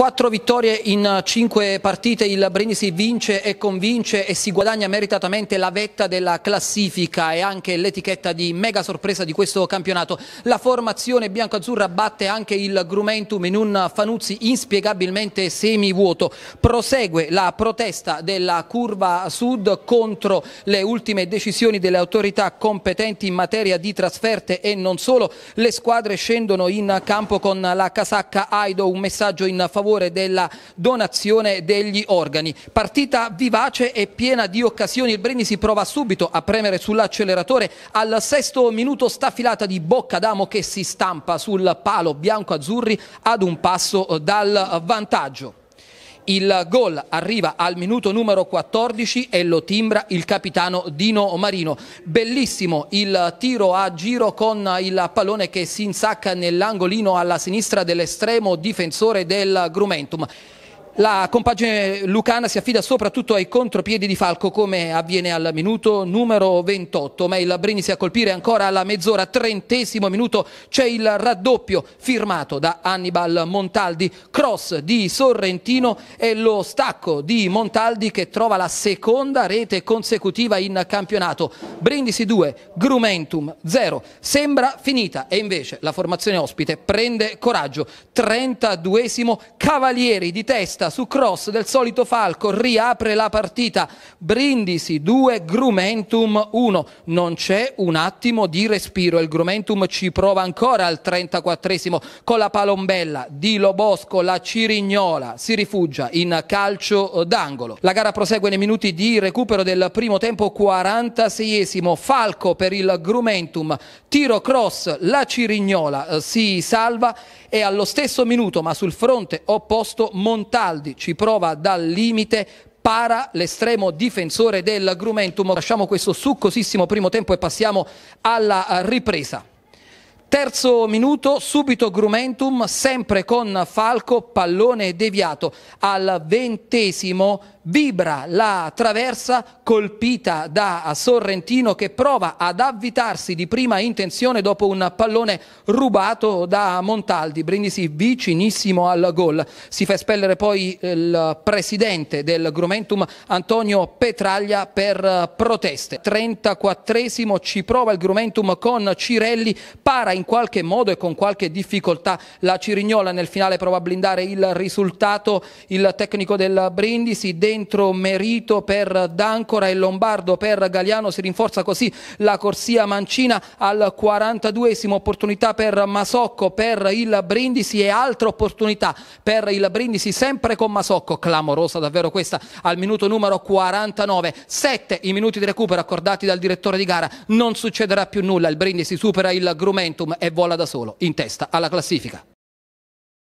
Quattro vittorie in cinque partite, il Brindisi vince e convince e si guadagna meritatamente la vetta della classifica e anche l'etichetta di mega sorpresa di questo campionato. La formazione bianco-azzurra batte anche il Grumentum in un Fanuzzi inspiegabilmente semivuoto. Prosegue la protesta della curva sud contro le ultime decisioni delle autorità competenti in materia di trasferte e non solo. Le squadre scendono in campo con la casacca Aido, un messaggio in favore favore della donazione degli organi. Partita vivace e piena di occasioni, il Brini si prova subito a premere sull'acceleratore, al sesto minuto staffilata di Boccadamo che si stampa sul palo bianco-azzurri ad un passo eh, dal vantaggio. Il gol arriva al minuto numero 14 e lo timbra il capitano Dino Marino. Bellissimo il tiro a giro con il pallone che si insacca nell'angolino alla sinistra dell'estremo difensore del Grumentum. La compagine lucana si affida soprattutto ai contropiedi di Falco come avviene al minuto numero 28, ma il Brindisi a colpire ancora alla mezz'ora, trentesimo minuto c'è il raddoppio firmato da Annibal Montaldi, cross di Sorrentino e lo stacco di Montaldi che trova la seconda rete consecutiva in campionato. Brindisi 2, Grumentum 0, sembra finita e invece la formazione ospite prende coraggio, 32 Cavalieri di testa testa su cross del solito Falco, riapre la partita. Brindisi 2, Grumentum 1. Non c'è un attimo di respiro. Il Grumentum ci prova ancora al 34esimo con la palombella di Lobosco, la Cirignola si rifugia in calcio d'angolo. La gara prosegue nei minuti di recupero del primo tempo 46esimo. Falco per il Grumentum, tiro cross, la Cirignola eh, si salva e allo stesso minuto ma sul fronte opposto Montale Beraldi ci prova dal limite, para l'estremo difensore del Grumentum. Lasciamo questo succosissimo primo tempo e passiamo alla eh, ripresa. Terzo minuto, subito Grumentum, sempre con Falco, pallone deviato al ventesimo vibra la traversa colpita da Sorrentino che prova ad avvitarsi di prima intenzione dopo un pallone rubato da Montaldi, Brindisi vicinissimo al gol. Si fa espellere poi il presidente del Grumentum Antonio Petraglia per proteste. 34esimo ci prova il Grumentum con Cirelli, para in qualche modo e con qualche difficoltà la Cirignola nel finale prova a blindare il risultato, il tecnico del Brindisi dentro Merito per D'Ancora e Lombardo per Galiano, si rinforza così la corsia mancina al 42esimo, opportunità per Masocco per il Brindisi e altra opportunità per il Brindisi sempre con Masocco, clamorosa davvero questa al minuto numero 49, 7 i minuti di recupero accordati dal direttore di gara, non succederà più nulla, il Brindisi supera il Grumentum e vola da solo in testa alla classifica.